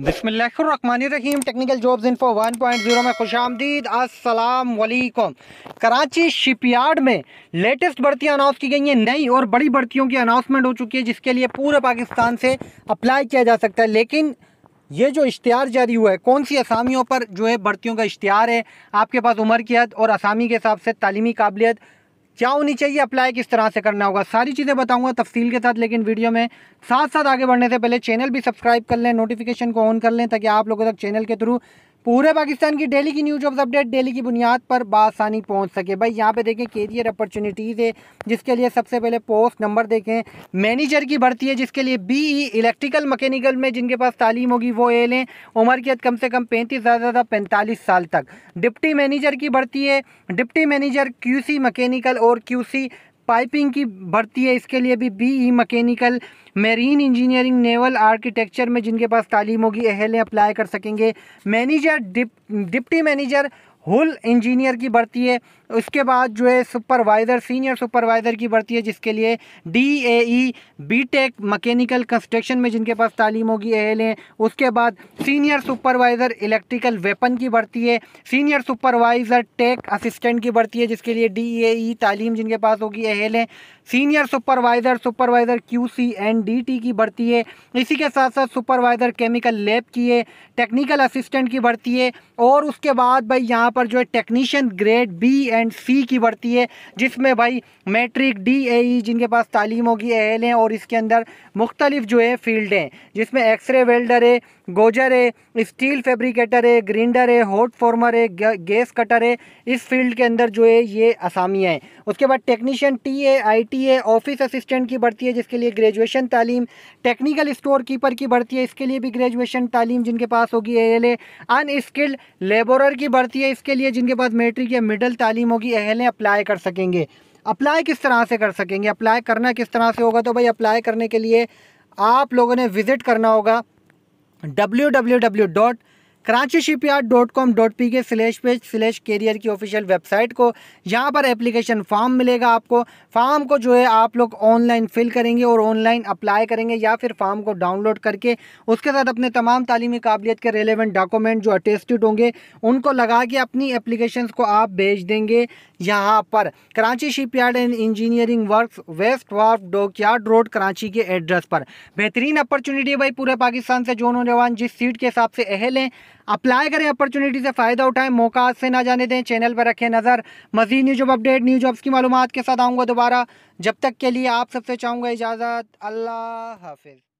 बसमीम technical jobs info 1.0 में खुश आमदीद असलकुम कराची शिपयार्ड में लेटेस्ट भर्तियाँ अनाउंस की गई हैं नई और बड़ी भर्तियों की अनाउंसमेंट हो चुकी है जिसके लिए पूरे पाकिस्तान से अप्लाई किया जा सकता है लेकिन ये जो इश्तहार जारी हुआ है कौन सी असामियों पर जो है भर्तियों का इश्तहार है आपके पास उम्र की हद और असामी के हिसाब से तालीमी काबिलियत क्या होनी चाहिए अप्लाई किस तरह से करना होगा सारी चीज़ें बताऊंगा तफसील के साथ लेकिन वीडियो में साथ साथ आगे बढ़ने से पहले चैनल भी सब्सक्राइब कर लें नोटिफिकेशन को ऑन कर लें ताकि आप लोगों तक चैनल के थ्रू पूरे पाकिस्तान की डेली की न्यूज जॉब्स अपडेट डेली की बुनियाद पर बासानी पहुंच सके भाई यहाँ पे देखें कैरियर अपॉर्चुनिटीज़ है जिसके लिए सबसे पहले पोस्ट नंबर देखें मैनेजर की भर्ती है जिसके लिए बीई इलेक्ट्रिकल मकैनिकल में जिनके पास तालीम होगी वो ए लें उम्र की हद कम से कम पैंतीस ज़्यादा ज़्यादा पैंतालीस साल तक डिप्टी मैनेजर की भर्ती है डिप्टी मैनेजर क्यू मकैनिकल और क्यू पाइपिंग की भर्ती है इसके लिए भी BE mechanical marine engineering naval architecture में जिनके पास तालीम होगी अहल अप्लाई कर सकेंगे मैनेजर डिप डिप्टी मैनेजर हुल इंजीनियर की भर्ती है उसके बाद जो है सुपरवाइज़र सीनियर सुपरवाइज़र की भर्ती है जिसके लिए D A E B tech mechanical construction में जिनके पास तालीम होगी एल हैं उसके बाद सीनियर सुपरवाइज़र इलेक्ट्रिकल वेपन की भर्ती है सीनियर सुपरवाइज़र टेक असिस्टेंट की भर्ती है जिसके लिए डी ए ई तालीम जिनके पास होगी एल हैं senior supervisor supervisor Q C N D T की भर्ती है इसी के साथ साथ सुपरवाइज़र केमिकल लेब की है टेक्निकल असिस्टेंट की भर्ती है और उसके बाद भाई यहाँ पर जो है technician grade B and C की बढ़ती है जिसमें भाई मैट्रिक डी ए जिनके पास तालीम होगी एल हैं और इसके अंदर मुख्तलिफ जो है फील्ड हैं जिसमें एक्सरे वेल्डर है गोजर है स्टील फेब्रिकेटर है ग्रिंडर है हॉट फॉर्मर है गैस कटर है इस फील्ड के अंदर जो है ये असामियाँ हैं उसके बाद technician T A I T है ऑफिस असिस्टेंट की बढ़ती है जिसके लिए ग्रेजुएशन तालीम टेक्निकल स्टोर कीपर की बढ़ती है इसके लिए भी ग्रेजुएशन तालीम जिनके पास होगी ए एल ए अनस्किल्ड लेबोर की बढ़ती है इस के लिए जिनके पास मेट्रिक या मिडल तालीम होगी अहलें अप्लाई कर सकेंगे अप्लाई किस तरह से कर सकेंगे अप्लाई करना किस तरह से होगा तो भाई अप्लाई करने के लिए आप लोगों ने विज़िट करना होगा W W W dot Karachi shipyard dot com dot P K slash page slash career की ऑफिशियल वेबसाइट को यहाँ पर एप्लीकेशन फॉर्म मिलेगा आपको फॉर्म को जो है आप लोग ऑनलाइन फिल करेंगे और ऑनलाइन अप्लाई करेंगे या फिर फॉर्म को डाउनलोड करके उसके साथ अपने तमाम तालीमी काबिलियत के रेलिवेंट डॉक्यूमेंट जो अटेस्टेड होंगे उनको लगा के अपनी एप्लीकेशन को आप भेज देंगे यहाँ पर Karachi yard and engineering work west wharf dockyard road Karachi के एड्रेस पर बेहतरीन अपॉर्चुनिटी है भाई पूरे पाकिस्तान से जो नौजवान जिस सीट के हिसाब से अहल हैं अप्लाई करें अपॉर्चुनिटी से फ़ायदा उठाएं मौका से ना जाने दें चैनल पर रखें नज़र मजीद new job update new jobs की मालूम के साथ आऊँगा दोबारा जब तक के लिए आप सबसे चाहूँगा इजाज़त अल्लाह हाफिज़